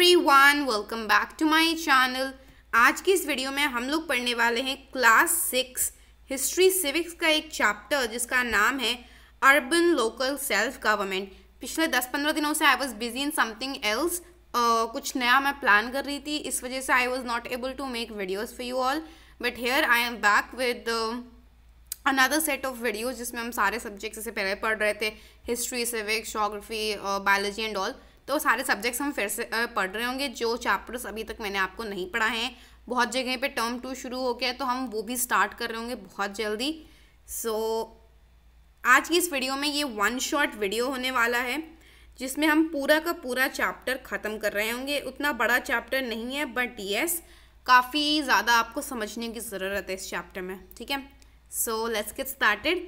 everyone welcome back to my channel आज की इस वीडियो में हम लोग पढ़ने वाले हैं क्लास सिक्स हिस्ट्री सिविक्स का एक चैप्टर जिसका नाम है अर्बन लोकल सेल्फ गवर्नमेंट पिछले दस पंद्रह दिनों से I was busy in something else कुछ नया मैं प्लान कर रही थी इस वजह से I was not able to make videos for you all but here I am back with another set of videos जिसमें हम सारे सब्जेक्ट्स से पहले पढ़ रहे थे history civics geography biology and all तो सारे सब्जेक्ट्स हम फिर से पढ़ रहे होंगे जो चैप्टर्स अभी तक मैंने आपको नहीं पढ़ा है बहुत जगह पे टर्म टू शुरू हो गया तो हम वो भी स्टार्ट कर रहे होंगे बहुत जल्दी सो so, आज की इस वीडियो में ये वन शॉट वीडियो होने वाला है जिसमें हम पूरा का पूरा चैप्टर ख़त्म कर रहे होंगे उतना बड़ा चैप्टर नहीं है बट येस काफ़ी ज़्यादा आपको समझने की ज़रूरत है इस चैप्टर में ठीक है सो लेट्स गेट स्टार्टेड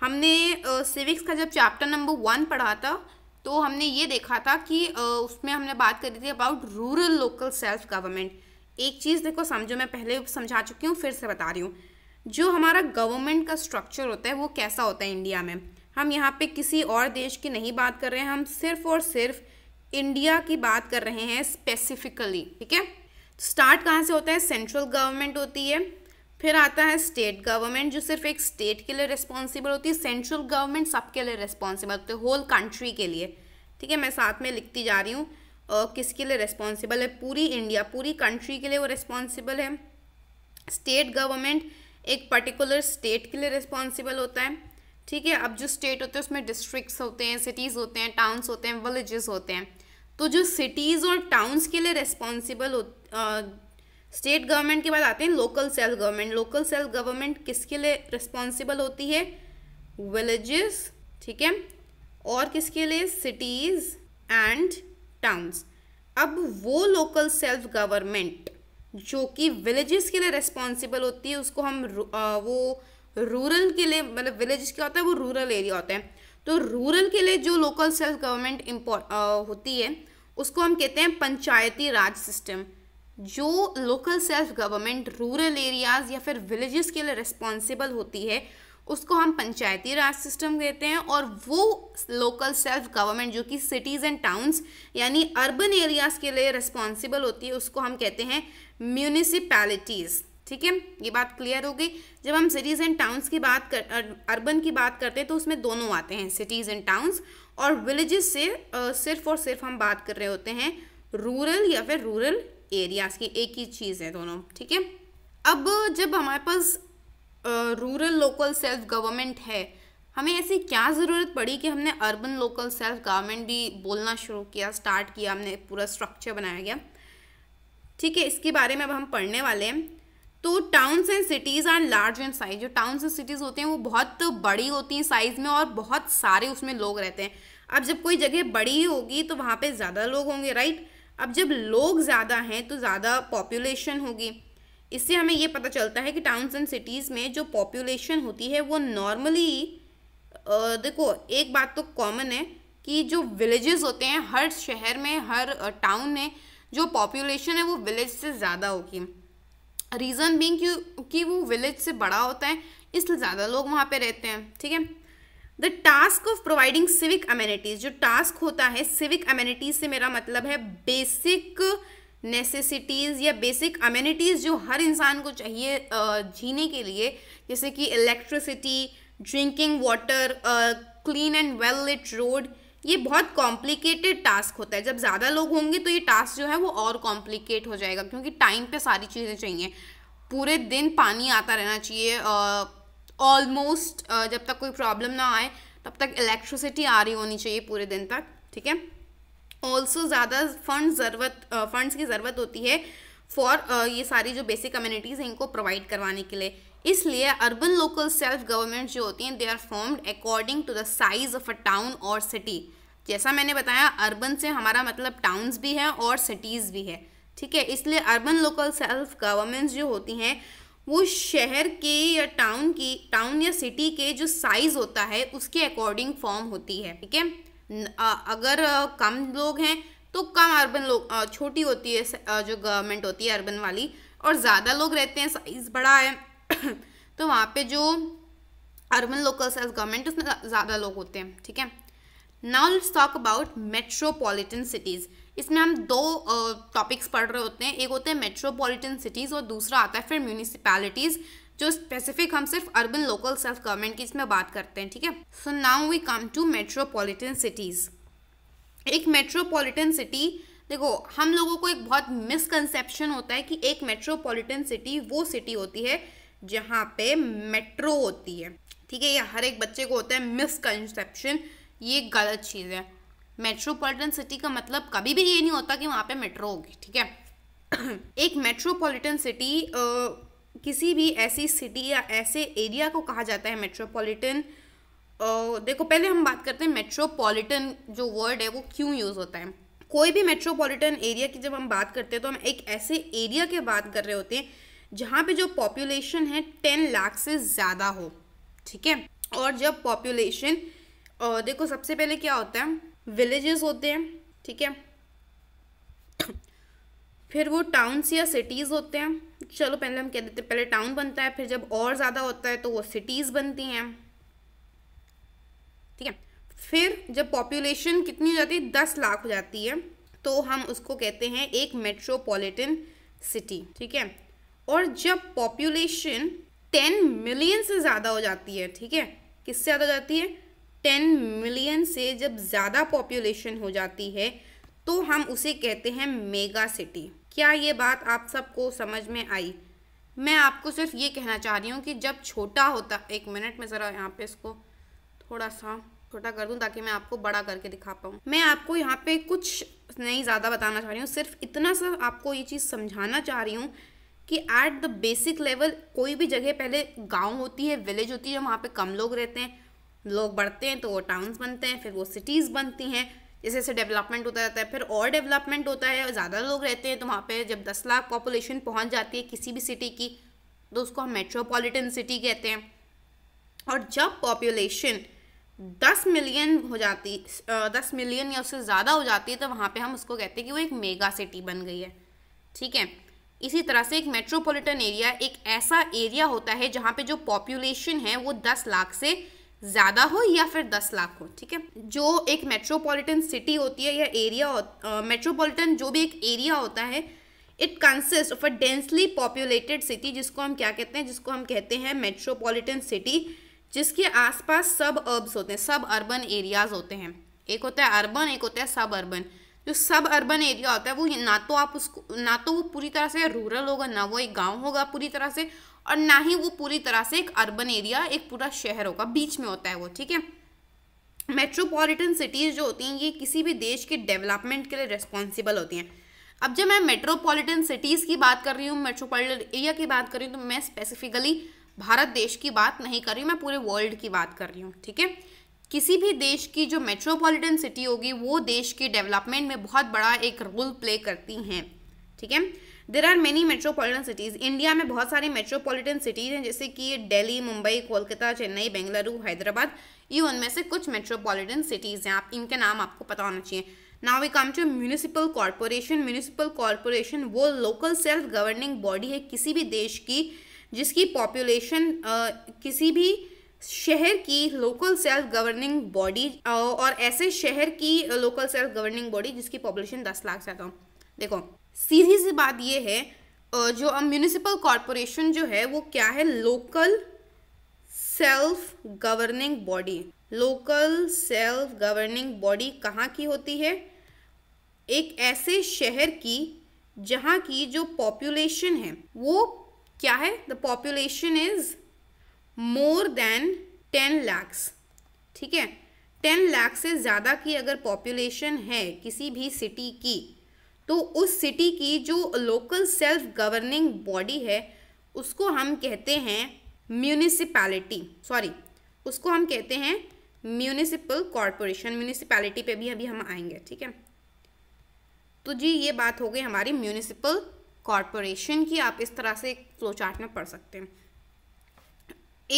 हमने सिविक्स uh, का जब चैप्टर नंबर वन पढ़ा था तो हमने ये देखा था कि उसमें हमने बात करी थी about rural local self government एक चीज़ देखो समझो मैं पहले समझा चुकी हूँ फिर से बता रही हूँ जो हमारा गवर्नमेंट का स्ट्रक्चर होता है वो कैसा होता है इंडिया में हम यहाँ पे किसी और देश की नहीं बात कर रहे हैं हम सिर्फ और सिर्फ इंडिया की बात कर रहे हैं स्पेसिफिकली ठीक है स्टार्ट कहाँ से होता है सेंट्रल गवर्नमेंट होती है फिर आता है स्टेट गवर्नमेंट जो सिर्फ एक स्टेट के लिए रिस्पॉन्सिबल होती है सेंट्रल गवर्नमेंट सबके लिए रिस्पॉन्सिबल होती है होल कंट्री के लिए ठीक है मैं साथ में लिखती जा रही हूँ किसके लिए रिस्पॉन्सिबल है पूरी इंडिया पूरी कंट्री के लिए वो रिस्पॉन्सिबल है स्टेट गवर्नमेंट एक पर्टिकुलर स्टेट के लिए रिस्पॉन्सिबल होता है ठीक है अब जो स्टेट होते हैं उसमें डिस्ट्रिक्ट होते हैं सिटीज़ होते हैं टाउन्स होते हैं विलेजेस होते हैं तो जो सिटीज़ और टाउन्स के लिए रिस्पॉन्सिबल स्टेट गवर्नमेंट के बाद आते हैं local self government local self government किसके लिए रिस्पॉन्सिबल होती है विलेजेस ठीक है और किसके लिए सिटीज़ एंड टाउन्स अब वो लोकल सेल्फ गवर्नमेंट जो कि विलेजेस के लिए रेस्पॉन्सिबल होती है उसको हम आ, वो रूरल के लिए मतलब विलेज क्या होता है वो रूरल एरिया होता है तो रूरल के लिए जो लोकल सेल्फ गवर्नमेंट होती है उसको हम कहते हैं पंचायती राज सिस्टम जो local self government rural areas या फिर विलेजेस के लिए रिस्पॉन्सिबल होती है उसको हम पंचायती राज सिस्टम कहते हैं और वो लोकल सेल्फ गवर्नमेंट जो कि सिटीज़ एंड टाउन्स यानी अर्बन एरियाज़ के लिए रिस्पॉन्सिबल होती है उसको हम कहते हैं म्यूनिसिपैलिटीज़ ठीक है ये बात क्लियर हो गई जब हम सिटीज़ एंड टाउन्स की बात कर अर्बन की बात करते हैं तो उसमें दोनों आते हैं सिटीज़ एंड टाउन्स और विलेजेस से सिर्फ और सिर्फ हम बात कर रहे होते हैं रूरल या फिर रूरल एरियाज़ की एक ही चीज़ है दोनों ठीक है अब जब हमारे पास रूरल लोकल सेल्फ गवर्नमेंट है हमें ऐसी क्या ज़रूरत पड़ी कि हमने अर्बन लोकल सेल्फ गवर्नमेंट भी बोलना शुरू किया स्टार्ट किया हमने पूरा स्ट्रक्चर बनाया गया ठीक है इसके बारे में अब हम पढ़ने वाले हैं तो towns and cities are large in size जो टाउन्स एंड सिटीज़ होते हैं वो बहुत बड़ी होती हैं साइज़ में और बहुत सारे उसमें लोग रहते हैं अब जब कोई जगह बड़ी होगी तो वहाँ पे ज़्यादा लोग होंगे राइट अब जब लोग ज़्यादा हैं तो ज़्यादा पॉपुलेशन होगी इससे हमें ये पता चलता है कि टाउन्स एंड सिटीज़ में जो पॉपुलेशन होती है वो नॉर्मली देखो एक बात तो कॉमन है कि जो विलेजेस होते हैं हर शहर में हर टाउन में जो पॉपुलेशन है वो विलेज से ज़्यादा होगी रीज़न बींग कि वो विलेज से बड़ा होता है इसलिए ज़्यादा लोग वहाँ पे रहते हैं ठीक है the task of providing civic amenities जो टास्क होता है सिविक अमेनिटीज से मेरा मतलब है बेसिक नेसेसिटीज़ या बेसिक अमेनिटीज़ जो हर इंसान को चाहिए जीने के लिए जैसे कि electricity drinking water clean and well lit road ये बहुत कॉम्प्लिकेटेड टास्क होता है जब ज़्यादा लोग होंगे तो ये टास्क जो है वो और कॉम्प्लिकेट हो जाएगा क्योंकि टाइम पे सारी चीज़ें चाहिए पूरे दिन पानी आता रहना चाहिए ऑलमोस्ट uh, जब तक कोई प्रॉब्लम ना आए तब तक इलेक्ट्रिसिटी आ रही होनी चाहिए पूरे दिन तक ठीक है ऑल्सो ज़्यादा फंड ज़रूरत फंड्स की ज़रूरत होती है फॉर uh, ये सारी जो बेसिक कम्युनिटीज़ हैं इनको प्रोवाइड करवाने के लिए इसलिए अर्बन लोकल सेल्फ गवर्नमेंट जो होती हैं they are formed according to the size of a town और सिटी जैसा मैंने बताया अर्बन से हमारा मतलब टाउन्स भी है और सिटीज़ भी है ठीक है इसलिए अर्बन लोकल सेल्फ गवर्नमेंट्स जो होती हैं वो शहर के या टाउन की टाउन या सिटी के जो साइज़ होता है उसके अकॉर्डिंग फॉर्म होती है ठीक है अगर कम लोग हैं तो कम अर्बन लोग छोटी होती है जो गवर्नमेंट होती है अर्बन वाली और ज़्यादा लोग रहते हैं साइज़ बड़ा है तो वहाँ पे जो अर्बन लोकल सेल्स गवर्नमेंट उसमें ज़्यादा लोग होते हैं ठीक है now let's talk about metropolitan cities इसमें हम दो टॉपिक्स पढ़ रहे होते हैं एक होते हैं मेट्रोपॉलिटन सिटीज़ और दूसरा आता है फिर म्यूनिसिपैलिटीज़ जो स्पेसिफिक हम सिर्फ अर्बन लोकल सेल्फ गवर्नमेंट की इसमें बात करते हैं ठीक है so now we come to metropolitan cities एक मेट्रोपॉलिटन सिटी देखो हम लोगों को एक बहुत मिसकंसेप्शन होता है कि एक मेट्रोपॉलिटन सिटी वो सिटी होती है जहाँ पे मेट्रो होती है ठीक है ये हर एक बच्चे को होता है मिसकंसेप्शन ये गलत चीज़ है मेट्रोपॉलिटन सिटी का मतलब कभी भी ये नहीं होता कि वहाँ पे मेट्रो होगी ठीक है एक मेट्रोपॉलिटन सिटी किसी भी ऐसी सिटी या ऐसे एरिया को कहा जाता है मेट्रोपॉलिटन देखो पहले हम बात करते हैं मेट्रोपॉलिटन जो वर्ड है वो क्यों यूज़ होता है कोई भी मेट्रोपॉलिटन एरिया की जब हम बात करते हैं तो हम एक ऐसे एरिया की बात कर रहे होते हैं जहाँ पे जो पॉपुलेशन है टेन लाख से ज़्यादा हो ठीक है और जब पॉपुलेशन देखो सबसे पहले क्या होता है विलेजेस होते हैं ठीक है फिर वो टाउन्स या सिटीज़ होते हैं चलो पहले हम कह देते हैं पहले टाउन बनता है फिर जब और ज़्यादा होता है तो वो सिटीज़ बनती हैं ठीक है फिर जब पॉपुलेशन कितनी हो जाती है दस लाख हो जाती है तो हम उसको कहते हैं एक मेट्रोपॉलिटन सिटी ठीक है और जब पॉपुलेशन टेन मिलियन से ज़्यादा हो जाती है ठीक है किससे ज़्यादा हो जाती है टेन मिलियन से जब ज़्यादा पॉपुलेशन हो जाती है तो हम उसे कहते हैं मेगा सिटी क्या ये बात आप सबको समझ में आई मैं आपको सिर्फ ये कहना चाह रही हूँ कि जब छोटा होता एक मिनट में ज़रा यहाँ पे इसको थोड़ा सा छोटा कर दूँ ताकि मैं आपको बड़ा करके दिखा पाऊँ मैं आपको यहाँ पे कुछ नहीं ज़्यादा बताना चाह रही हूँ सिर्फ इतना सा आपको ये चीज़ समझाना चाह रही हूँ कि एट द बेसिक लेवल कोई भी जगह पहले गाँव होती है विलेज होती है वहाँ पर कम लोग रहते हैं लोग बढ़ते हैं तो वो टाउन्स बनते हैं फिर वो सिटीज़ बनती हैं जैसे जैसे डेवलपमेंट होता जाता है फिर और डेवलपमेंट होता है ज़्यादा लोग रहते हैं तो वहाँ पर जब दस लाख पॉपुलेशन पहुँच जाती है किसी भी सिटी की तो उसको हम मेट्रोपॉलिटन सिटी कहते हैं और जब पॉपुलेशन दस मिलियन हो जाती दस मिलियन या उससे ज़्यादा हो जाती है तो वहाँ पे हम उसको कहते हैं कि वो एक मेगा सिटी बन गई है ठीक है इसी तरह से एक मेट्रोपॉलिटन एरिया एक ऐसा एरिया होता है जहाँ पे जो पॉपुलेशन है वो दस लाख से ज़्यादा हो या फिर दस लाख हो ठीक है जो एक मेट्रोपॉलिटन सिटी होती है या एरिया मेट्रोपॉलिटन जो भी एक एरिया होता है it consist of a densely populated city जिसको हम क्या कहते हैं जिसको हम कहते हैं मेट्रोपॉलिटन सिटी जिसके आसपास सब अर्ब्स होते हैं सब अर्बन एरियाज़ होते हैं एक होता है अर्बन एक होता है सब अर्बन जो सब अर्बन एरिया होता है वो ना तो आप उसको ना तो वो पूरी तरह से रूरल होगा ना वो एक गांव होगा पूरी तरह से और ना ही वो पूरी तरह से एक अर्बन एरिया एक पूरा शहर होगा बीच में होता है वो ठीक है मेट्रोपॉलिटन सिटीज़ जो होती हैं ये किसी भी देश के डेवलपमेंट के लिए रिस्पॉन्सिबल होती हैं अब जब मैं मेट्रोपॉलिटन सिटीज़ की बात कर रही हूँ मेट्रोपॉलिटन एरिया की बात कर रही हूँ तो मैं स्पेसिफिकली भारत देश की बात नहीं कर रही हूँ मैं पूरे वर्ल्ड की बात कर रही हूँ ठीक है किसी भी देश की जो मेट्रोपॉलिटन सिटी होगी वो देश के डेवलपमेंट में बहुत बड़ा एक रोल प्ले करती हैं ठीक है there are many metropolitan cities India में बहुत सारी मेट्रोपॉलिटन सिटीज़ हैं जैसे कि दिल्ली मुंबई कोलकाता चेन्नई बेंगलुरु हैदराबाद ये उनमें से कुछ मेट्रोपॉलिटन सिटीज़ हैं आप इनके नाम आपको पता होना चाहिए now we come to municipal corporation municipal corporation वो लोकल सेल्फ गवर्निंग बॉडी है किसी भी देश की जिसकी पॉपुलेशन किसी भी शहर की लोकल सेल्फ गवर्निंग बॉडी और ऐसे शहर की लोकल सेल्फ गवर्निंग बॉडी जिसकी पॉपुलेशन दस लाख से ज़्यादा हो देखो सीधी सी बात ये है जो अब म्यूनिसिपल कॉरपोरेशन जो है वो क्या है local self governing body local self governing body कहाँ की होती है एक ऐसे शहर की जहाँ की जो पॉपुलेशन है वो क्या है the population is more than ten lakhs ठीक है टेन लैक्स से ज़्यादा की अगर पॉपुलेशन है किसी भी सिटी की तो उस सिटी की जो लोकल सेल्फ गवर्निंग बॉडी है उसको हम कहते हैं म्यूनिसिपैलिटी सॉरी उसको हम कहते हैं म्यूनिसिपल कॉरपोरेशन म्यूनिसिपैलिटी पे भी अभी हम आएंगे ठीक है तो जी ये बात हो गई हमारी म्यूनिसिपल कॉरपोरेशन की आप इस तरह से एक फ्लो चार्ट में पढ़ सकते हैं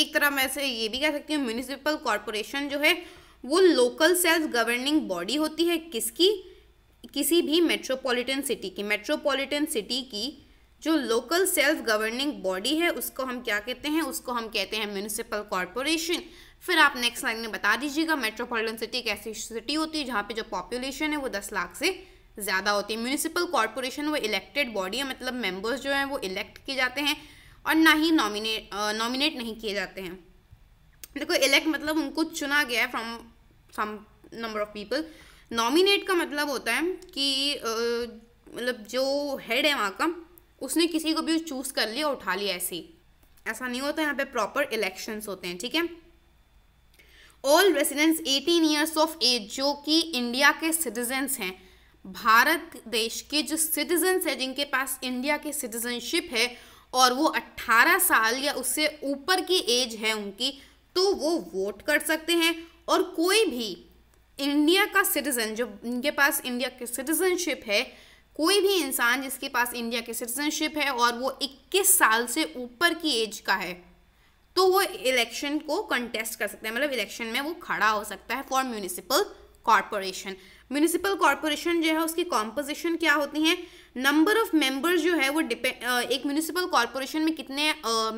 एक तरह मैं से ये भी कह सकती हूँ म्यूनिसिपल कॉरपोरेशन जो है वो लोकल सेल्फ गवर्निंग बॉडी होती है किसकी किसी भी मेट्रोपॉलिटन सिटी की मेट्रोपॉलिटन सिटी की जो लोकल सेल्फ गवर्निंग बॉडी है उसको हम क्या कहते हैं उसको हम कहते हैं म्यूनिसिपल कॉरपोरेशन फिर आप नेक्स्ट लाइन में बता दीजिएगा मेट्रोपॉलिटन सिटी एक ऐसी सिटी होती है जहाँ पे जो पॉपुलेशन है वो दस लाख से ज़्यादा होती है म्यूनिसिपल कॉरपोरेशन वो इलेक्टेड बॉडी है मतलब मेम्बर्स जो हैं वो इलेक्ट किए जाते हैं और ना ही नॉमिनेट नॉमिनेट नहीं किए जाते हैं देखो इलेक्ट मतलब उनको चुना गया है from some number of people nominate का मतलब होता है कि मतलब जो हेड है वहाँ का उसने किसी को भी चूज़ कर लिया उठा लिया ऐसे ही ऐसा नहीं होता यहाँ पे प्रॉपर इलेक्शंस होते हैं ठीक है all residents 18 years of age जो कि इंडिया के सिटीजन्स हैं भारत देश के जो सिटीजन्स हैं जिनके पास इंडिया के सिटीजनशिप है और वो 18 साल या उससे ऊपर की एज है उनकी तो वो वोट कर सकते हैं और कोई भी इंडिया का सिटीज़न जो इनके पास इंडिया की सिटीज़नशिप है कोई भी इंसान जिसके पास इंडिया की सिटीज़नशिप है और वो 21 साल से ऊपर की एज का है तो वो इलेक्शन को कंटेस्ट कर सकता है मतलब इलेक्शन में वो खड़ा हो सकता है for municipal corporation municipal corporation जो है उसकी कॉम्पोजिशन क्या होती है नंबर ऑफ मेंबर्स जो है वो डिपेंड एक म्यूनिसिपल कॉरपोरेशन में कितने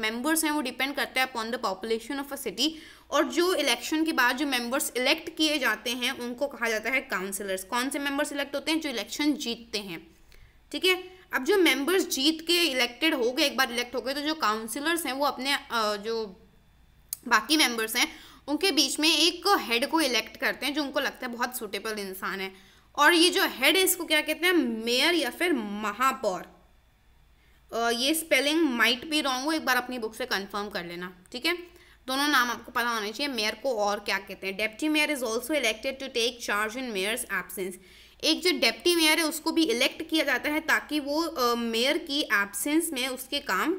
मेंबर्स uh, हैं वो डिपेंड करता है upon the population of a city और जो इलेक्शन के बाद जो मेंबर्स इलेक्ट किए जाते हैं उनको कहा जाता है काउंसिलर्स कौन से मेंबर्स इलेक्ट होते हैं जो इलेक्शन जीतते हैं ठीक है अब जो मेंबर्स जीत के इलेक्टेड हो गए एक बार इलेक्ट हो गए तो जो काउंसिलर्स हैं वो अपने uh, जो बाकी मेंबर्स हैं उनके बीच में एक हेड को इलेक्ट करते हैं जो उनको लगता है बहुत सूटेबल इंसान है और ये जो हेड है इसको क्या कहते हैं मेयर या फिर महापौर ये स्पेलिंग माइट भी रॉन्ग हो एक बार अपनी बुक से कंफर्म कर लेना ठीक है दोनों नाम आपको पता होना चाहिए मेयर को और क्या कहते हैं deputy mayor is also elected to take charge in mayor absence एक जो डेप्टी मेयर है उसको भी इलेक्ट किया जाता है ताकि वो मेयर की एबसेंस में उसके काम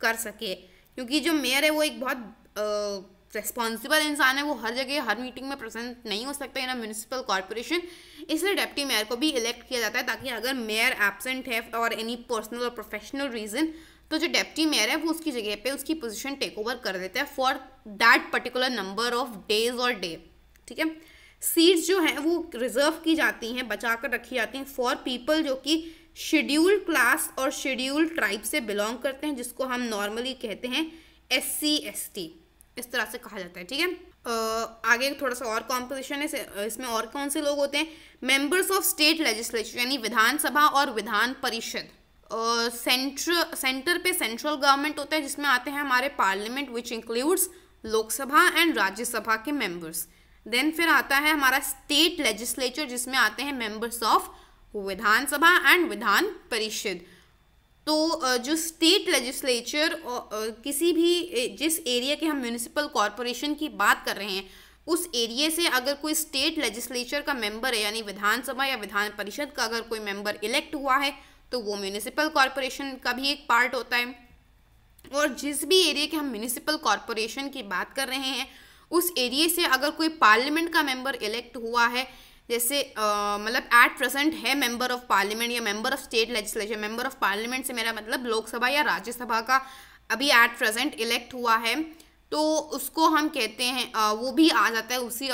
कर सके क्योंकि जो मेयर है वो एक बहुत रेस्पॉन्सिबल इंसान है वो हर जगह हर मीटिंग में प्रेजेंट नहीं हो सकता इन अ म्यूनसिपल कॉरपोरेशन इसलिए डेप्टी मेयर को भी इलेक्ट किया जाता है ताकि अगर मेयर एबसेंट है और एनी पर्सनल और प्रोफेशनल रीज़न तो जो डेप्टी मेयर है वो उसकी जगह पे उसकी पोजीशन टेक ओवर कर देता है for that particular number of days और डे ठीक है सीट्स जो हैं वो रिजर्व की जाती हैं बचा कर रखी जाती हैं फॉर पीपल जो कि शेड्यूल क्लास और शेड्यूल ट्राइब से बिलोंग करते हैं जिसको हम नॉर्मली कहते हैं एस सी एस टी इस तरह से कहा जाता है ठीक है आगे थोड़ा सा और कॉम्पोजिशन है इसमें और कौन से लोग होते हैं मेंबर्स ऑफ स्टेट लेजिस्लेचर यानी विधानसभा और विधान परिषद सेंटर सेंटर पे सेंट्रल गवर्नमेंट होता है जिसमें आते हैं हमारे parliament which includes Lok Sabha and Rajya Sabha के मेंबर्स देन फिर आता है हमारा स्टेट लेजिस्लेचर जिसमें आते हैं मेंबर्स ऑफ विधानसभा एंड विधान परिषद तो जो स्टेट लेजिस्लेचर किसी भी जिस एरिया के हम म्यूनिसिपल कॉरपोरेशन की बात कर रहे हैं उस एरिए से अगर कोई स्टेट लेजिस्लेचर का मेंबर है यानी विधानसभा या विधान परिषद का अगर कोई मेंबर इलेक्ट हुआ है तो वो म्यूनिसिपल कॉरपोरेशन का भी एक पार्ट होता है और जिस भी एरिया के हम म्यूनिसिपल कॉरपोरेशन की बात कर रहे हैं उस एरिए से अगर कोई पार्लियामेंट का मेंबर इलेक्ट हुआ है जैसे मतलब एट प्रेजेंट है मेंबर ऑफ पार्लियामेंट या member of state legislation member of parliament से मेरा मतलब लोकसभा या राज्यसभा का अभी एट प्रेजेंट इलेक्ट हुआ है तो उसको हम कहते हैं आ, वो भी आ जाता है उसी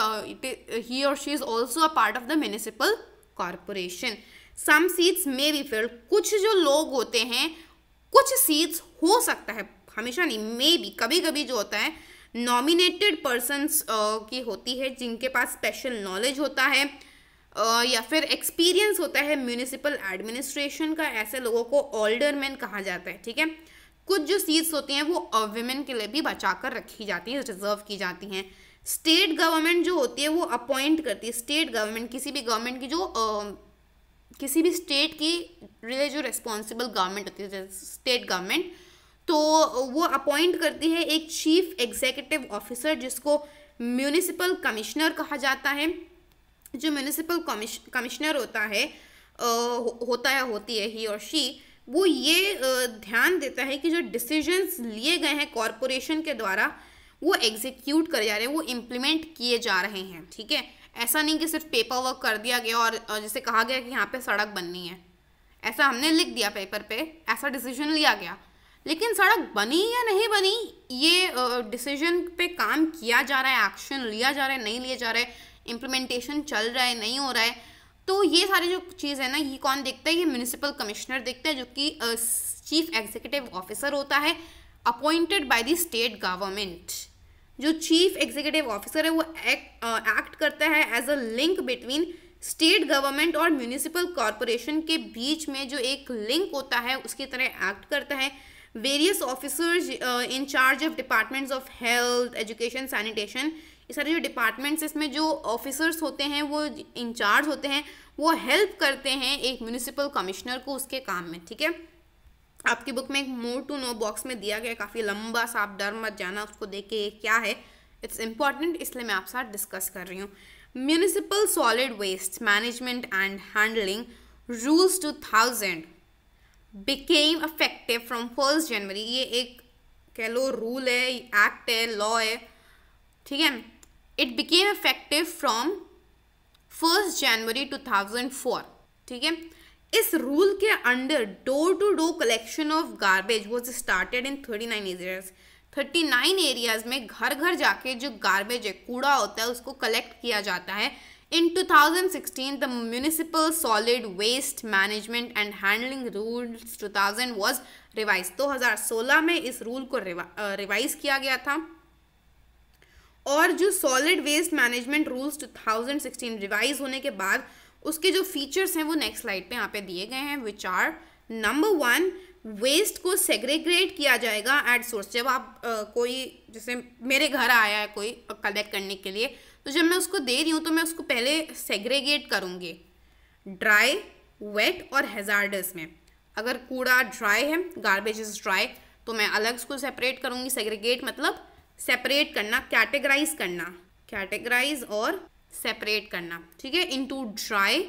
ही और she is also a part of the municipal corporation some seats may be filled कुछ जो लोग होते हैं कुछ सीट्स हो सकता है हमेशा नहीं मे बी कभी कभी जो होता है नॉमिनेटेड पर्सनस की होती है जिनके पास स्पेशल नॉलेज होता है या फिर एक्सपीरियंस होता है म्यूनिसिपल एडमिनिस्ट्रेशन का ऐसे लोगों को ऑल्डरमैन मैन कहा जाता है ठीक है कुछ जो सीट्स होती हैं वो वुमेन के लिए भी बचा कर रखी जाती हैं रिजर्व की जाती हैं स्टेट गवर्नमेंट जो होती है वो अपॉइंट करती है स्टेट गवर्नमेंट किसी भी गवर्नमेंट की जो आ, किसी भी स्टेट की रिले जो रिस्पॉन्सिबल गवर्नमेंट होती है स्टेट गवर्नमेंट तो वो अपॉइंट करती है एक चीफ एग्जीक्यूटिव ऑफिसर जिसको म्यूनिसिपल कमिश्नर कहा जाता है जो म्यूनिसिपल कमिश कमिश्नर होता है होता है होती है ही और शी वो ये ध्यान देता है कि जो डिसीजंस लिए गए हैं कॉरपोरेशन के द्वारा वो एग्जीक्यूट करे जा रहे हैं वो इम्प्लीमेंट किए जा रहे हैं ठीक है ऐसा नहीं कि सिर्फ पेपर वर्क कर दिया गया और जैसे कहा गया कि यहाँ पे सड़क बननी है ऐसा हमने लिख दिया पेपर पे ऐसा डिसीजन लिया गया लेकिन सड़क बनी या नहीं बनी ये डिसीजन पे काम किया जा रहा है एक्शन लिया जा रहा है नहीं लिया जा रहा है इम्प्लीमेंटेशन चल रहा है नहीं हो रहा है तो ये सारी जो चीज़ है ना ये कौन देखता है ये म्यूनिसिपल कमिश्नर देखता है जो कि चीफ एग्जीक्यूटिव ऑफिसर होता है appointed by the state government जो चीफ एग्जीक्यूटिव ऑफिसर है वो एक्ट एक्ट करता है as a link between state government और म्यूनिसिपल कॉरपोरेशन के बीच में जो एक लिंक होता है उसकी तरह एक्ट करता है various officers in charge of departments of health education sanitation ये सारे जो डिपार्टमेंट्स इसमें जो ऑफिसर्स होते हैं वो इंचार्ज होते हैं वो हेल्प करते हैं एक म्यूनिसिपल कमिश्नर को उसके काम में ठीक है आपकी बुक में एक मोर टू नो बॉक्स में दिया गया काफ़ी लंबा सा आप डर मत जाना उसको देख के क्या है इट्स इम्पॉर्टेंट इसलिए मैं आपके साथ डिस्कस कर रही हूँ municipal solid waste management and handling rules two thousand became effective from first January ये एक कह लो रूल है एक्ट है लॉ है ठीक है it became effective from first January 2004 ठीक है इस रूल के under door to door collection of garbage was started in thirty nine areas thirty nine areas में घर घर जाके जो गार्बेज है कूड़ा होता है उसको कलेक्ट किया जाता है In 2016, waste management and handling Management two thousand was 2000 दो हज़ार 2016 में इस रूल को रिवाइज किया गया था और जो solid waste management rules 2016 revise होने के बाद उसके जो फीचर्स हैं वो नेक्स्ट स्लाइड पे यहाँ पे दिए गए हैं which are number one waste को सेग्रेग्रेट किया जाएगा एट सोर्स जब आप आ, कोई जैसे मेरे घर आया है कोई कलेक्ट करने के लिए तो जब मैं उसको दे रही हूँ तो मैं उसको पहले सेग्रेगेट करूँगी ड्राई वेट और हेजार्डस में अगर कूड़ा ड्राई है गार्बेज इज़ ड्राई तो मैं अलग उसको सेपरेट करूँगी सेग्रीगेट मतलब सेपरेट करना कैटेगराइज करना कैटेगराइज और सेपरेट करना ठीक है इनटू ड्राई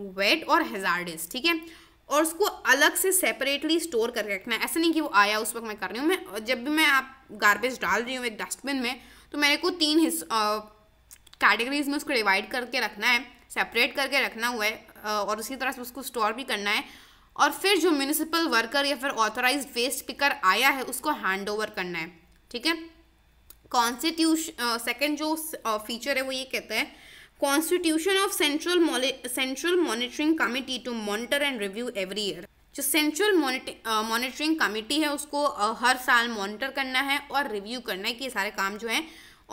वेट और हेजार्डिस ठीक है और उसको अलग से सेपरेटली स्टोर करके रखना है ऐसा नहीं कि वो आया उस वक्त मैं कर रही हूँ मैं जब भी मैं आप गार्बेज डाल रही हूँ एक डस्टबिन में तो मेरे को तीन हिस कैटेगरीज में उसको डिवाइड करके रखना है सेपरेट करके रखना हुआ है और उसी तरह से उसको स्टोर भी करना है और फिर जो म्यूनिसिपल वर्कर या फिर ऑथोराइज वेस्ट पिकर आया है उसको हैंड ओवर करना है ठीक है कॉन्स्टिट्यूशन सेकेंड uh, जो फीचर uh, है वो ये कहता है constitution of central central monitoring committee to monitor and review every year जो सेंट्रल मॉनिटरिंग कमिटी है उसको uh, हर साल मॉनिटर करना है और रिव्यू करना है कि ये सारे काम जो हैं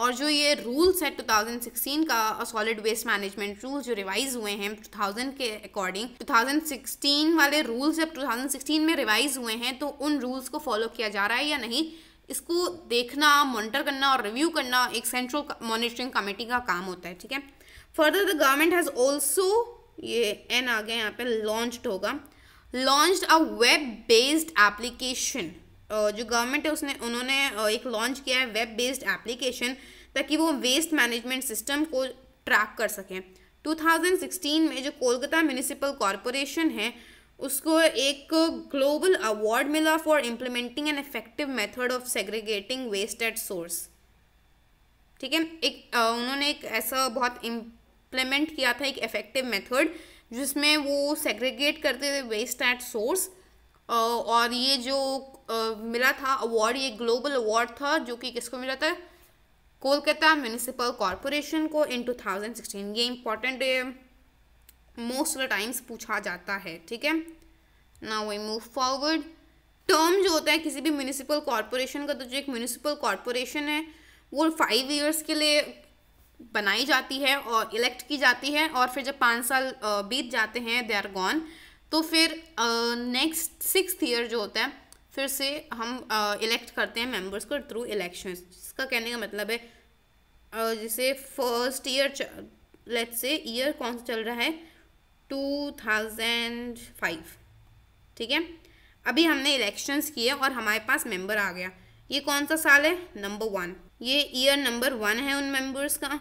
और जो ये रूल्स है 2016 का सॉलिड वेस्ट मैनेजमेंट रूल्स जो रिवाइज हुए हैं 2000 के अकॉर्डिंग 2016 वाले रूल्स जब 2016 में रिवाइज हुए हैं तो उन रूल्स को फॉलो किया जा रहा है या नहीं इसको देखना मॉनिटर करना और रिव्यू करना एक सेंट्रल मॉनिटरिंग कमेटी का काम होता है ठीक है further the government has also ये एन आ गया यहाँ पे लॉन्च्ड होगा launch a web based application जो गवर्नमेंट है उसने उन्होंने एक लॉन्च किया है वेब बेस्ड एप्लीकेशन ताकि वो वेस्ट मैनेजमेंट सिस्टम को ट्रैक कर सकें 2016 में जो कोलकाता म्यूनिसिपल कॉरपोरेशन है उसको एक ग्लोबल अवार्ड मिला for implementing an effective method of segregating waste at source ठीक है एक आ, उन्होंने एक ऐसा बहुत इम्प्लीमेंट किया था एक इफेक्टिव मेथड जिसमें वो सेग्रीगेट करते थे वेस्ट एट सोर्स और ये जो आ, मिला था अवार्ड ये ग्लोबल अवार्ड था जो कि किसको मिला था कोलकाता म्यूनिसिपल कॉरपोरेशन को इन टू थाउजेंड सिक्सटीन ये important most of the times पूछा जाता है ठीक है ना वी मूव फॉरवर्ड टर्म जो होता है किसी भी म्यूनिसिपल कॉरपोरेशन का तो जो एक म्यूनिसिपल कॉरपोरेशन है वो फाइव ईयर्स के लिए बनाई जाती है और इलेक्ट की जाती है और फिर जब पाँच साल बीत जाते हैं दे आर गॉन तो फिर नेक्स्ट सिक्स ईयर जो होता है फिर से हम इलेक्ट uh, करते हैं मेंबर्स को थ्रू इलेक्शंस इसका कहने का मतलब है uh, जैसे first year let's say year कौन सा चल रहा है 2005 ठीक है अभी हमने इलेक्शंस किए और हमारे पास मेंबर आ गया ये कौन सा साल है नंबर वन ये ईयर नंबर वन है उन मेंबर्स का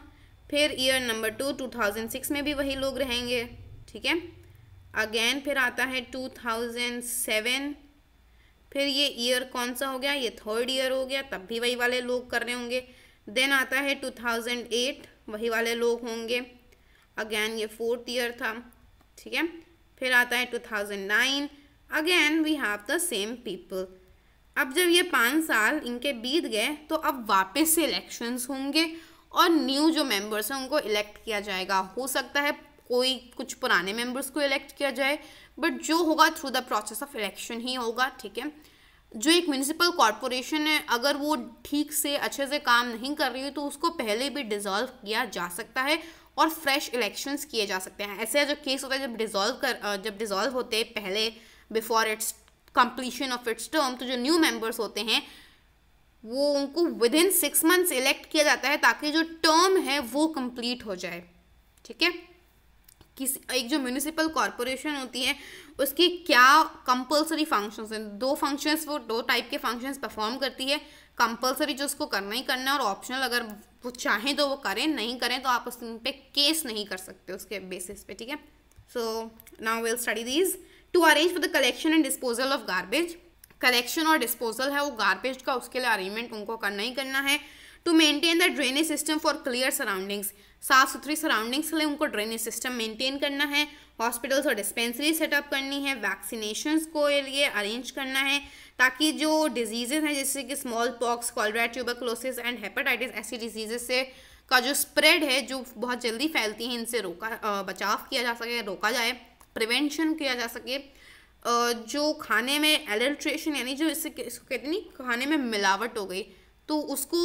फिर year number two two thousand six में भी वही लोग रहेंगे ठीक है अगेन फिर आता है टू थाउजेंड सेवन फिर ये ईयर कौन सा हो गया ये थर्ड ईयर हो गया तब भी वही वाले लोग कर रहे होंगे देन आता है टू थाउजेंड एट वही वाले लोग होंगे अगेन ये फोर्थ ईयर था ठीक है फिर आता है 2009 again we have the same people अब जब ये पाँच साल इनके बीत गए तो अब वापस से इलेक्शंस होंगे और न्यू जो मेंबर्स हैं उनको इलेक्ट किया जाएगा हो सकता है कोई कुछ पुराने मेंबर्स को इलेक्ट किया जाए बट जो होगा through the process of election ही होगा ठीक है जो एक म्यूनसिपल कॉरपोरेशन है अगर वो ठीक से अच्छे से काम नहीं कर रही हो तो उसको पहले भी डिज़ोल्व किया जा सकता है और फ्रेश इलेक्शंस किए जा सकते हैं ऐसे जो केस होता है जब डिजोल्व कर जब डिजोल्व होते पहले before its completion of its term तो जो न्यू मेंबर्स होते हैं वो उनको within six months elect किया जाता है ताकि जो टर्म है वो कंप्लीट हो जाए ठीक है किसी एक जो म्यूनिसिपल कॉरपोरेशन होती है उसकी क्या कंपलसरी फंक्शंस हैं दो फंक्शंस वो दो टाइप के फंक्शंस परफॉर्म करती है कंपलसरी जो उसको करना ही करना है और ऑप्शनल अगर वो चाहें तो वो करें नहीं करें तो आप उस पे केस नहीं कर सकते उसके बेसिस पे ठीक है so now will study these to arrange for the collection and disposal of garbage collection और डिस्पोजल है वो गार्बेज का उसके लिए अरेंजमेंट उनको करना ही करना है to maintain the drainage system for clear surroundings साफ़ सुथरी सराउंडिंग्स के लिए उनको ड्रेनेज सिस्टम मेंटेन करना है हॉस्पिटल्स और डिस्पेंसरी सेटअप करनी है वैक्सीनेशन को लिए अरेंज करना है ताकि जो डिजीज़ेज़ हैं जैसे कि smallpox cholera tuberculosis and hepatitis ऐसी डिजीज़ेज़ से का जो स्प्रेड है जो बहुत जल्दी फैलती है इनसे रोका बचाव किया जा सके रोका जाए प्रिवेंशन किया जा सके जो खाने में एलर्ट्रेशन यानी जो इससे कहते नहीं खाने में मिलावट हो गई तो उसको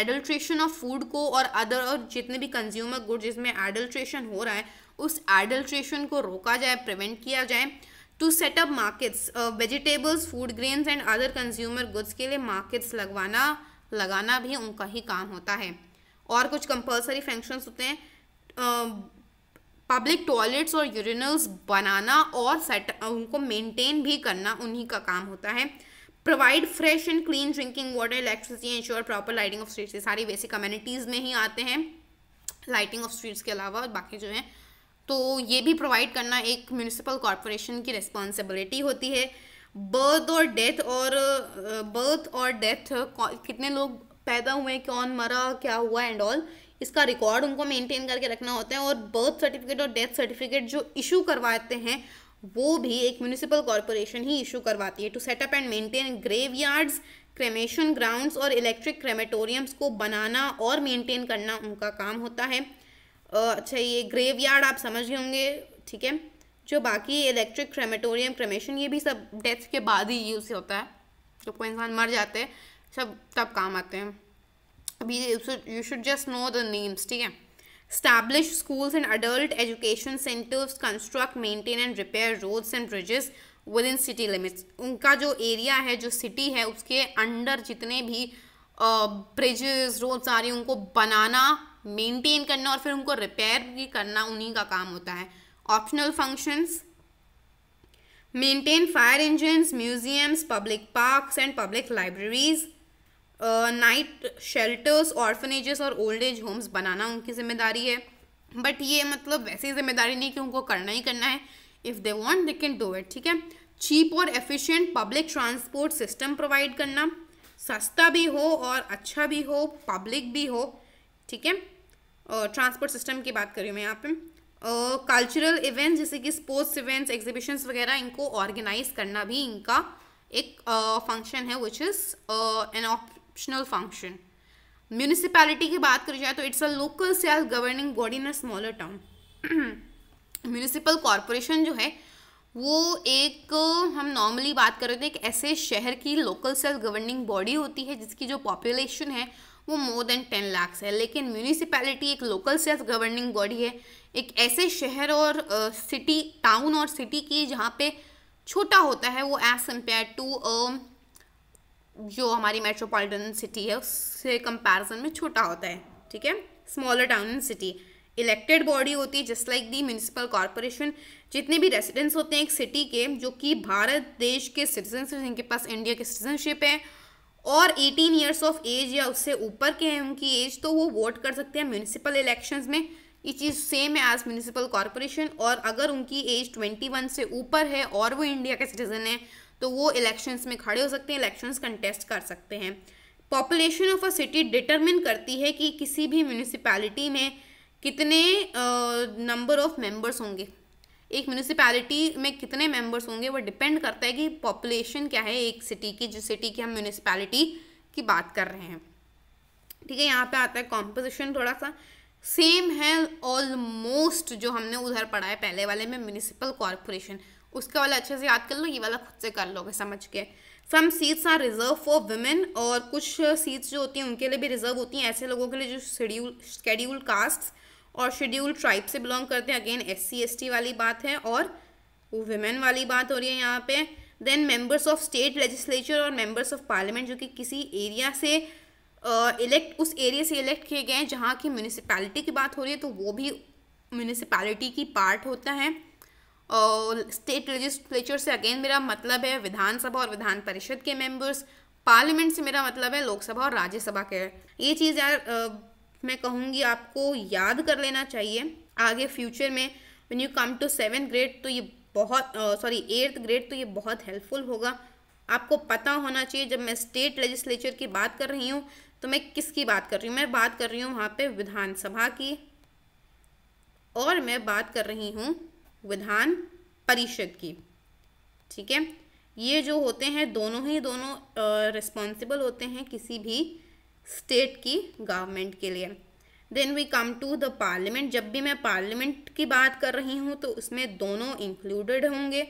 एडल्ट्रेशन ऑफ फूड को और अदर और जितने भी कंज्यूमर गुड जिसमें एडल्ट्रेशन हो रहा है उस एडल्ट्रेशन को रोका जाए प्रिवेंट किया जाए to set up markets vegetables food grains and other consumer goods के लिए मार्केट्स लगवाना लगाना भी उनका ही काम होता है और कुछ कंपल्सरी फंक्शंस होते हैं पब्लिक टॉयलेट्स और यूरिनल्स बनाना और सेट उनको मेंटेन भी करना उन्हीं का काम होता है provide fresh and clean drinking water electricity ensure proper lighting of streets ये सारी बेसिक कम्युनिटीज़ में ही आते हैं लाइटिंग ऑफ स्ट्रीट्स के अलावा और बाकी जो है तो ये भी प्रोवाइड करना एक म्यूनिसिपल कॉरपोरेशन की रिस्पॉन्सिबिलिटी होती है बर्थ और डेथ और बर्थ और डेथ कितने लोग पैदा हुए कौन मरा क्या हुआ एंड ऑल इसका रिकॉर्ड उनको मेंटेन करके रखना होता है और बर्थ सर्टिफिकेट और डेथ सर्टिफिकेट जो इशू करवाते हैं वो भी एक म्यूनिसिपल कॉरपोरेशन ही इशू करवाती है to set up and maintain graveyards cremation grounds और इलेक्ट्रिक क्रेमेटोरियम्स को बनाना और मेंटेन करना उनका काम होता है अच्छा ये ग्रेव यार्ड आप समझ गए होंगे ठीक है जो बाकी इलेक्ट्रिक क्रेमेटोरियम क्रेमेशन ये भी सब डेथ के बाद ही यूज़ होता है जब कोई इंसान मर जाते हैं सब तब काम आते हैं अभी you should just know the names ठीक है establish schools and adult education centers construct maintain and repair roads and bridges within city limits उनका जो एरिया है जो सिटी है उसके अंडर जितने भी ब्रिजेस रोड्स आ रही उनको बनाना मेंटेन करना और फिर उनको रिपेयर भी करना उन्हीं का काम होता है optional functions maintain fire engine museums public parks and public libraries night shelters orphanages और ओल्ड एज होम्स बनाना उनकी जिम्मेदारी है बट ये मतलब वैसे जिम्मेदारी नहीं कि उनको करना ही करना है if they want they can do it ठीक है चीप और efficient public transport system provide करना सस्ता भी हो और अच्छा भी हो पब्लिक भी हो ठीक है ट्रांसपोर्ट सिस्टम की बात करी मैं यहाँ पे कल्चरल इवेंट्स जैसे कि स्पोर्ट्स इवेंट्स एग्जीबिशंस वगैरह इनको ऑर्गेनाइज करना भी इनका एक फंक्शन uh, है which is an exceptional function municipality की बात करी जाए तो it's a local self governing body in a smaller town municipal corporation जो है वो एक हम नॉर्मली बात कर रहे थे एक ऐसे शहर की लोकल सेल्फ गवर्निंग बॉडी होती है जिसकी जो पॉपुलेशन है वो मोर देन टेन लैक्स है लेकिन म्यूनिसिपैलिटी एक लोकल सेल्फ गवर्निंग बॉडी है एक ऐसे शहर और सिटी uh, टाउन और सिटी की जहाँ पे छोटा होता है वो एज कम्पेयर टू जो हमारी मेट्रोपॉलिटन सिटी है उससे कंपैरिजन में छोटा होता है ठीक है smaller town and city elected body होती है just like the municipal corporation जितने भी रेसिडेंट्स होते हैं एक सिटी के जो कि भारत देश के सिटीजन्स हैं जिनके पास इंडिया की सिटीजनशिप है और 18 इयर्स ऑफ एज या उससे ऊपर के हैं उनकी एज तो वो वोट कर सकते हैं म्यूनसिपल इलेक्शंस में ये चीज़ सेम है एज म्यूनसिपल कॉरपोरेशन और अगर उनकी एज 21 से ऊपर है और वो इंडिया के सिटीज़न है तो वो इलेक्शंस में खड़े हो सकते हैं इलेक्शंस कंटेस्ट कर सकते हैं population of a city determine करती है कि किसी भी म्यूनिसपैलिटी में कितने नंबर ऑफ मेंबर्स होंगे एक म्यूनिसपैलिटी में कितने मेंबर्स होंगे वो डिपेंड करता है कि पॉपुलेशन क्या है एक सिटी की जिस सिटी की हम म्यूनिसपैलिटी की बात कर रहे हैं ठीक है यहाँ पे आता है कॉम्पोजिशन थोड़ा सा सेम है ऑलमोस्ट जो हमने उधर पढ़ा है पहले वाले में म्यूनिसिपल कॉरपोरेशन उसका वाला अच्छे से याद कर लो ये वाला खुद से कर लोगे समझ के some seats are reserve for women और कुछ सीट्स जो होती हैं उनके लिए भी रिजर्व होती हैं ऐसे लोगों के लिए जो शेड्यूल शेड्यूल कास्ट और शेड्यूल ट्राइब से बिलोंग करते हैं अगेन एस सी वाली बात है और वुमेन वाली बात हो रही है यहाँ पे then members of state legislature और मेंबर्स ऑफ पार्लियामेंट जो कि किसी एरिया से इलेक्ट uh, उस एरिया से इलेक्ट किए गए हैं जहाँ की म्यूनिसपैलिटी की बात हो रही है तो वो भी म्यूनिसपैलिटी की पार्ट होता है और स्टेट लेजिस्लेचर से अगेन मेरा मतलब है विधानसभा और विधान परिषद के मेंबर्स पार्लियामेंट से मेरा मतलब है लोकसभा और राज्यसभा के ये चीज़ यार आ, मैं कहूँगी आपको याद कर लेना चाहिए आगे फ्यूचर में when you come to seven grade तो ये बहुत सॉरी एट्थ ग्रेड तो ये बहुत हेल्पफुल होगा आपको पता होना चाहिए जब मैं स्टेट लेजिस्लेचर की बात कर रही हूँ तो मैं किसकी बात कर रही हूँ मैं बात कर रही हूँ वहाँ पे विधानसभा की और मैं बात कर रही हूँ विधान परिषद की ठीक है ये जो होते हैं दोनों ही दोनों रिस्पॉन्सिबल होते हैं किसी भी स्टेट की गवर्नमेंट के लिए then we come to the parliament जब भी मैं पार्लियामेंट की बात कर रही हूँ तो उसमें दोनों इंक्लूडेड होंगे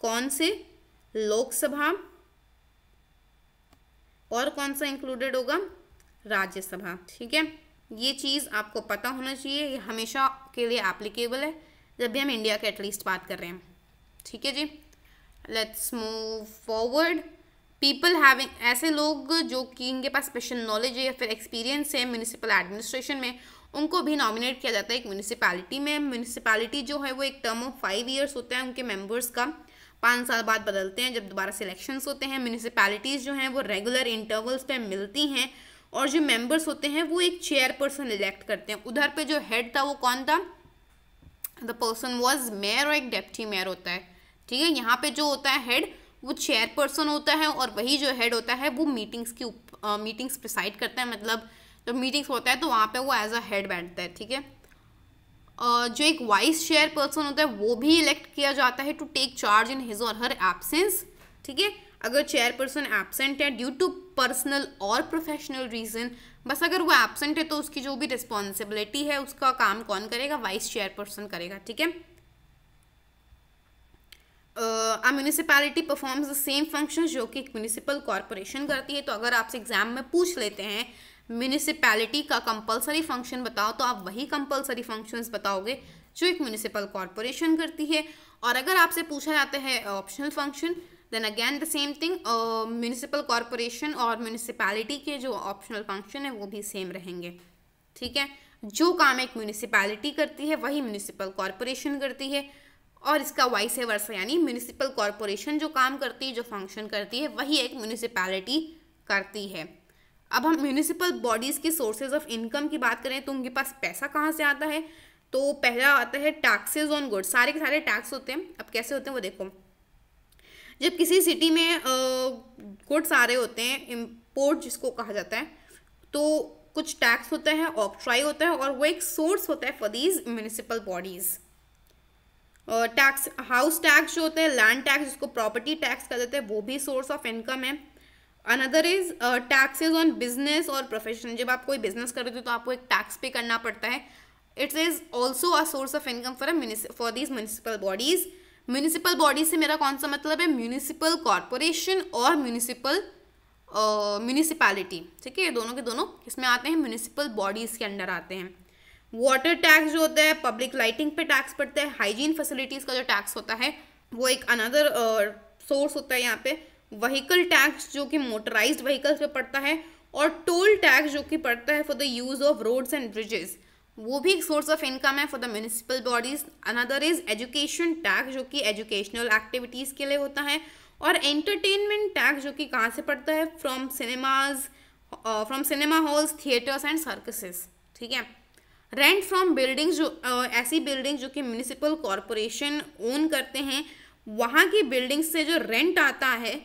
कौन से लोकसभा और कौन सा इंक्लूडेड होगा राज्यसभा ठीक है ये चीज़ आपको पता होना चाहिए ये हमेशा के लिए एप्लीकेबल है जब भी हम इंडिया के एटलीस्ट बात कर रहे हैं ठीक है जी let's move forward people having ऐसे लोग जो कि इनके पास स्पेशल नॉलेज है या फिर एक्सपीरियंस है म्यूनिसिपल एडमिनिस्ट्रेशन में उनको भी नॉमिनेट किया जाता है एक म्यूनसिपैलिटी में म्यूनसिपैलिटी जो है वो एक टर्म ऑफ फाइव ईयर्स होता है उनके मेंबर्स का पाँच साल बाद बदलते हैं जब दोबारा सिलेक्शंस होते हैं म्यूनसिपैलिटीज़ जो हैं वो रेगुलर इंटरवल्स पे मिलती हैं और जो मेंबर्स होते हैं वो एक चेयरपर्सन इलेक्ट करते हैं उधर पे जो हेड था वो कौन था द पर्सन वॉज मेयर और एक डेप्टी मेयर होता है ठीक है यहाँ पे जो होता है हेड वो चेयर पर्सन होता है और वही जो हेड होता है वो मीटिंग्स की मीटिंग्स प्रिसाइड करता है मतलब जब मीटिंग्स होता है तो वहाँ पे वो एज अ हेड बैठता है ठीक है जो एक वाइस चेयर पर्सन होता है वो भी इलेक्ट किया जाता है to take charge in his और हर एबसेंस ठीक है अगर चेयरपर्सन एबसेंट है ड्यू टू पर्सनल और प्रोफेशनल रीज़न बस अगर वो एबसेंट है तो उसकी जो भी रिस्पॉन्सिबिलिटी है उसका काम कौन करेगा वाइस चेयरपर्सन करेगा ठीक है a municipality performs the same functions जो कि एक म्यूनिसिपल कॉरपोरेशन करती है तो अगर आपसे एग्जाम में पूछ लेते हैं म्यूनिसिपैलिटी का कंपलसरी फंक्शन बताओ तो आप वही कंपलसरी फंक्शंस बताओगे जो एक म्यूनिसिपल कॉरपोरेशन करती है और अगर आपसे पूछा जाता है optional function then again the same thing municipal corporation और म्यूनिसिपैलिटी के जो ऑप्शनल फंक्शन है वो भी सेम रहेंगे ठीक है जो काम एक म्यूनिसिपैलिटी करती है वही म्यूनिसिपल कॉरपोरेशन करती है और इसका वाइस वर्सा यानी म्यूनिसिपल कॉरपोरेशन जो काम करती है जो फंक्शन करती है वही एक म्यूनिसिपैलिटी करती है अब हम म्यूनिसिपल बॉडीज़ के सोर्सेज ऑफ इनकम की बात करें तो उनके पास पैसा कहाँ से आता है तो पहला आता है टैक्सेज ऑन गुड्स सारे के सारे टैक्स होते हैं अब कैसे होते हैं वो देखो जब किसी सिटी में गुड्स आ रहे होते हैं इम्पोर्ट जिसको कहा जाता है तो कुछ टैक्स होता है ऑक्ट्राई होता है और वो एक सोर्स होता है for these municipal bodies tax house tax जो होते हैं लैंड टैक्स जिसको प्रॉपर्टी टैक्स कह देते हैं वो भी सोर्स ऑफ इनकम है another is taxes on business और प्रोफेशन जब आप कोई बिजनेस कर रहे हो तो आपको एक टैक्स पे करना पड़ता है it's is also a source of income for a for these municipal bodies municipal body से मेरा कौन सा मतलब है म्यूनिसिपल कॉरपोरेशन और म्यूनिसिपल म्यूनिसिपैलिटी ठीक है ये दोनों के दोनों इसमें आते हैं म्यूनिसिपल बॉडीज़ के अंडर आते हैं वाटर टैक्स जो होता है पब्लिक लाइटिंग पे टैक्स पड़ता है हाइजीन फैसिलिटीज़ का जो टैक्स होता है वो एक अनदर सोर्स uh, होता है यहाँ पे व्हीकल टैक्स जो कि मोटराइज्ड व्हीकल्स पे पड़ता है और टोल टैक्स जो कि पड़ता है for the use of roads and bridges वो भी एक सोर्स ऑफ इनकम है for the municipal bodies another is education tax जो कि एजुकेशनल एक्टिविटीज़ के लिए होता है और एंटरटेनमेंट टैक्स जो कि कहाँ से पड़ता है from cinemas from cinema halls theatres and circuses ठीक है रेंट फ्रॉम बिल्डिंग्स जो uh, ऐसी बिल्डिंग्स जो कि म्यूनिसिपल कॉरपोरेशन ओन करते हैं वहाँ की बिल्डिंग्स से जो रेंट आता है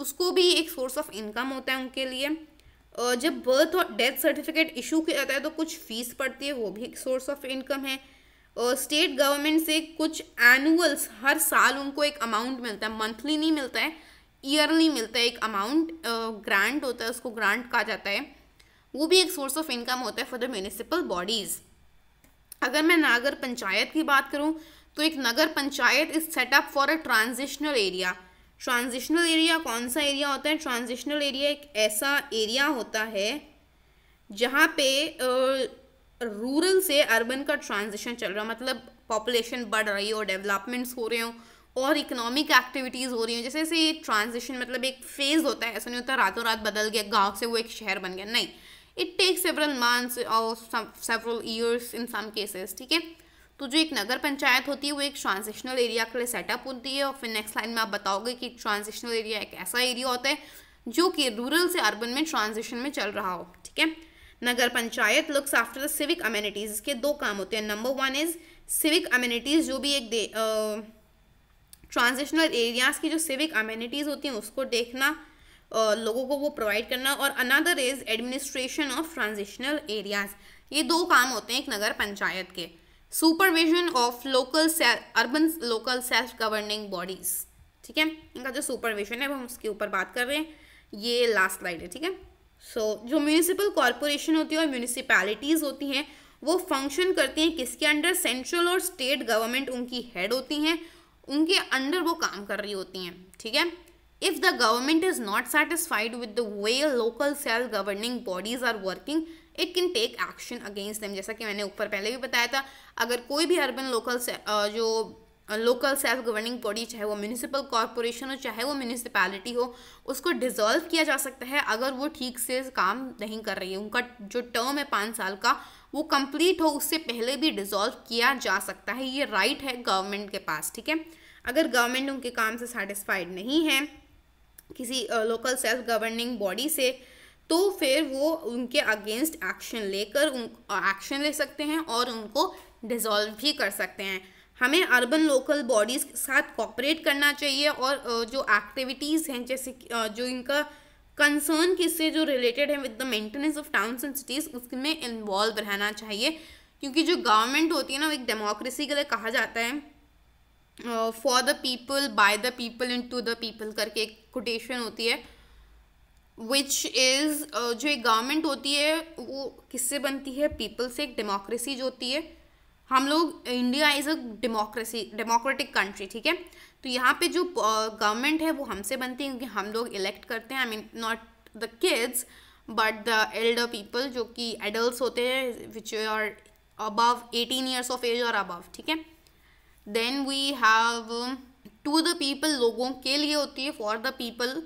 उसको भी एक सोर्स ऑफ इनकम होता है उनके लिए जब बर्थ और डेथ सर्टिफिकेट इशू किया जाता है तो कुछ फीस पड़ती है वो भी एक सोर्स ऑफ इनकम है स्टेट गवर्नमेंट से कुछ एनुअल्स हर साल उनको एक अमाउंट मिलता है मंथली नहीं मिलता है ईयरली मिलता है एक अमाउंट ग्रांट होता है उसको ग्रांट कहा जाता है वो भी एक सोर्स ऑफ इनकम होता है फॉर द म्यूनिसिपल बॉडीज़ अगर मैं नागर पंचायत की बात करूँ तो एक nagar panchayat is set up for a transitional area transitional area कौन सा एरिया होता है ट्रांजिशनल एरिया एक ऐसा एरिया होता है जहाँ पे रूरल से अर्बन का ट्रांजिशन चल रहा मतलब पॉपुलेशन बढ़ रही हो डेवलपमेंट्स हो रहे हो और इकोनॉमिक एक्टिविटीज़ हो रही हैं जैसे जैसे ये ट्रांजिशन मतलब एक फेज़ होता है ऐसा नहीं होता रातों रात बदल गया गांव से वो एक शहर बन गया नहीं इट टेक्स सेवरल मंथ्स और several years in some cases ठीक है तो जो एक नगर पंचायत होती है वो एक ट्रांजिशनल एरिया के लिए सेटअप होती है और फिर नेक्स्ट लाइन में आप बताओगे कि ट्रांजिशनल एरिया एक ऐसा एरिया होता है जो कि रूरल से अर्बन में ट्रांजिशन में चल रहा हो ठीक है nagar panchayat looks after the civic amenities इसके दो काम होते हैं number one is civic amenities जो भी एक ट्रांजिशनल एरियाज़ की जो सिविक अम्यूनिटीज़ होती हैं उसको देखना Uh, लोगों को वो प्रोवाइड करना और another is administration of transitional areas ये दो काम होते हैं एक नगर पंचायत के supervision of local urban local self governing bodies ठीक है इनका जो सुपरविजन है वो हम उसके ऊपर बात कर रहे हैं ये लास्ट स्लाइड है ठीक है सो so, जो म्यूनिसिपल कॉरपोरेशन होती है और म्यूनिसिपैलिटीज़ होती हैं वो फंक्शन करती हैं किसके अंडर सेंट्रल और स्टेट गवर्नमेंट उनकी हेड होती हैं उनके अंडर वो काम कर रही होती हैं ठीक है if the government is not satisfied with the way local self governing bodies are working it can take action against them जैसा कि मैंने ऊपर पहले भी बताया था अगर कोई भी अर्बन लोकल जो लोकल सेल्फ गवर्निंग बॉडी चाहे वो म्यूनिसिपल कॉरपोरेशन हो चाहे वो म्यूनिसिपैलिटी हो उसको डिज़ोल्व किया जा सकता है अगर वो ठीक से काम नहीं कर रही है उनका जो टर्म है पाँच साल का वो कंप्लीट हो उससे पहले भी डिज़ोल्व किया जा सकता है ये राइट है गवर्नमेंट के पास ठीक है अगर गवर्नमेंट उनके काम से सेटिस्फाइड नहीं है किसी लोकल सेल्फ गवर्निंग बॉडी से तो फिर वो उनके अगेंस्ट एक्शन लेकर उन एक्शन ले सकते हैं और उनको डिजॉल्व भी कर सकते हैं हमें अर्बन लोकल बॉडीज़ के साथ कॉपरेट करना चाहिए और जो एक्टिविटीज़ हैं जैसे जो इनका कंसर्न किससे जो रिलेटेड है with the maintenance of towns and cities उसमें इन्वॉल्व रहना चाहिए क्योंकि जो गवर्नमेंट होती है ना एक डेमोक्रेसी के लिए कहा जाता है for the people by the people in to the people करके एक कोटेशन होती है विच इज़ uh, जो एक गवर्नमेंट होती है वो किससे बनती है पीपल से एक डेमोक्रेसी जो होती है हम लोग India is a democracy democratic country ठीक है तो यहाँ पे जो गवर्नमेंट uh, है वो हमसे बनती है क्योंकि हम लोग इलेक्ट करते हैं I mean not the kids but the elder people जो कि एडल्ट होते हैं which are above eighteen years of age और अबव ठीक है then we have to the people लोगों के लिए होती है फॉर द पीपल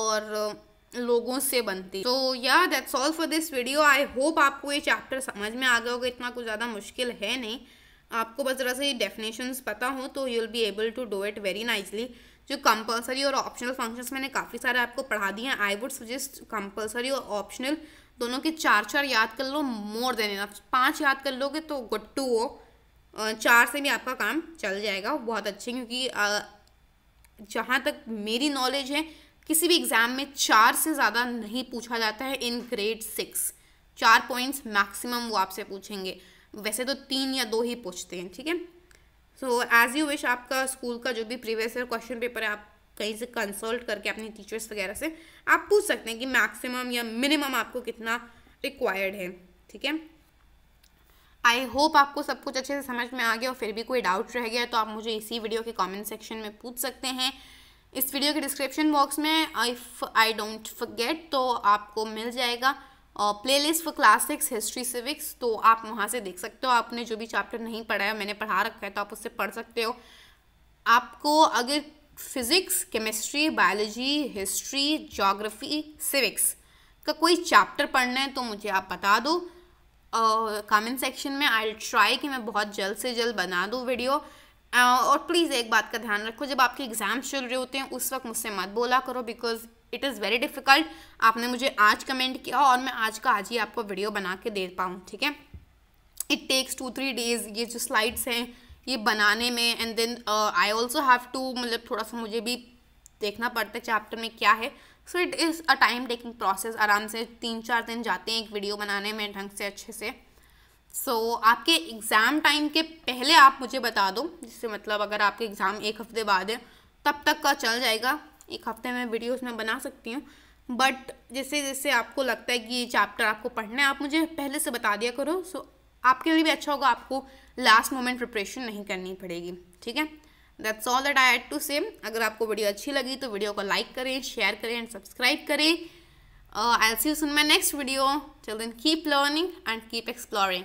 और uh, लोगों से बनती तो या that's all for this video I hope आपको ये चैप्टर समझ में आ गया होगा इतना कुछ ज़्यादा मुश्किल है नहीं आपको बस ज़रा से डेफिनेशंस पता हो तो you will be able to do it very nicely जो कंपलसरी और ऑप्शनल फंक्शंस मैंने काफ़ी सारे आपको पढ़ा दिए हैं आई वुड सजेस्ट कंपलसरी और ऑप्शनल दोनों के चार चार याद कर लो मोर देन इनफ पाँच याद कर लोगे तो गुड टू हो चार से भी आपका काम चल जाएगा बहुत अच्छे क्योंकि जहाँ तक मेरी नॉलेज है किसी भी एग्ज़ाम में चार से ज़्यादा नहीं पूछा जाता है इन ग्रेड सिक्स चार पॉइंट्स मैक्सिमम वो आपसे पूछेंगे वैसे तो तीन या दो ही पूछते हैं ठीक है सो एज यू विश आपका स्कूल का जो भी प्रीवियस ईयर क्वेश्चन पेपर है आप कहीं से कंसल्ट करके अपने टीचर्स वगैरह से आप पूछ सकते हैं कि मैक्सिमम या मिनिमम आपको कितना रिक्वायर्ड है ठीक है आई होप आपको सब कुछ अच्छे से समझ में आ गया और फिर भी कोई डाउट रह गया तो आप मुझे इसी वीडियो के कमेंट सेक्शन में पूछ सकते हैं इस वीडियो के डिस्क्रिप्शन बॉक्स में इफ़ आई डोंट फॉरगेट तो आपको मिल जाएगा playlist for class six history civics तो आप वहाँ से देख सकते हो आपने जो भी चैप्टर नहीं पढ़ाया मैंने पढ़ा रखा है तो आप उससे पढ़ सकते हो आपको अगर physics chemistry biology history geography civics का कोई चैप्टर पढ़ना है तो मुझे आप बता दो कमेंट uh, सेक्शन में आई ट्राई कि मैं बहुत जल्द से जल्द बना दूँ वीडियो और प्लीज़ एक बात का ध्यान रखो जब आपके एग्ज़ाम्स चल रहे होते हैं उस वक्त मुझसे मत बोला करो because it is very difficult आपने मुझे आज कमेंट किया और मैं आज का आज ही आपको वीडियो बना के दे पाऊँ ठीक है it takes two three days ये जो स्लाइड्स हैं ये बनाने में and then I also have to मतलब थोड़ा सा मुझे भी देखना पड़ता है चैप्टर में क्या है so it is a time taking process आराम से तीन चार दिन जाते हैं एक वीडियो बनाने में ढंग से अच्छे से सो so, आपके एग्ज़ाम टाइम के पहले आप मुझे बता दो जिससे मतलब अगर आपके एग्ज़ाम एक हफ्ते बाद है तब तक का चल जाएगा एक हफ्ते में वीडियोस उसमें बना सकती हूँ बट जैसे जैसे आपको लगता है कि ये चैप्टर आपको पढ़ना है आप मुझे पहले से बता दिया करो सो so, आपके लिए भी अच्छा होगा आपको लास्ट मोमेंट प्रिपरेशन नहीं करनी पड़ेगी ठीक है that's all that I add to same अगर आपको वीडियो अच्छी लगी तो वीडियो को लाइक करें शेयर करें एंड सब्सक्राइब करें I see soon my next video till then keep learning and keep exploring